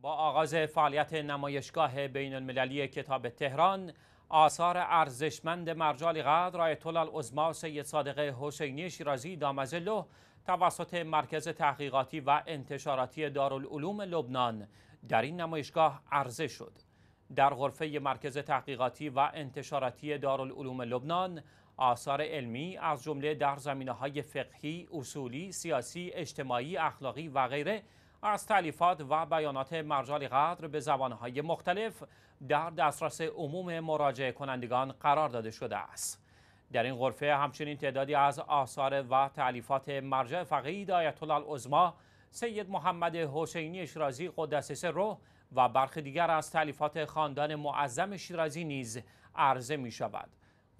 با آغاز فعالیت نمایشگاه بین المللی کتاب تهران آثار ارزشمند مرجال قدر آیت الله سید صادق حسینی شیرازی دامزلو توسط مرکز تحقیقاتی و انتشاراتی دارالعلوم لبنان در این نمایشگاه عرضه شد در غرفه مرکز تحقیقاتی و انتشاراتی دارالعلوم لبنان آثار علمی از جمله در زمینه های فقهی، اصولی، سیاسی، اجتماعی، اخلاقی و غیره از تعلیفات و بیانات مرجع قدر به زبانهای مختلف در دسترس عموم مراجع کنندگان قرار داده شده است. در این غرفه همچنین تعدادی از آثار و تعلیفات مرجع فقید آیت ازما العظما سید محمد حسینی شیرازی قدس سره و برخی دیگر از تعلیفات خاندان معظم شیرازی نیز عرضه می شود.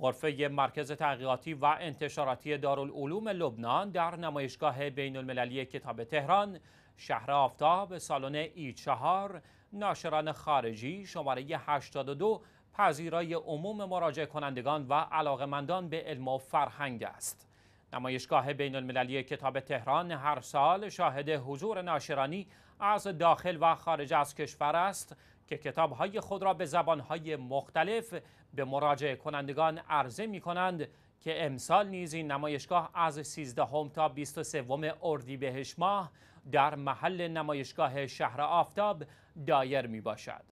غرفه مرکز تحقیقاتی و انتشاراتی دارالعلوم لبنان در نمایشگاه بین المللی کتاب تهران شهر آفتاب سالن ای چهار ناشران خارجی شماره 82 پذیرای عموم مراجع کنندگان و علاقمندان به علم و فرهنگ است. نمایشگاه بین المللی کتاب تهران هر سال شاهد حضور ناشرانی از داخل و خارج از کشور است که کتابهای خود را به زبانهای مختلف به مراجع کنندگان عرضه می کنند که امسال نیز این نمایشگاه از 13 هم تا 23 اردیبهشت ماه در محل نمایشگاه شهر آفتاب دایر می باشد.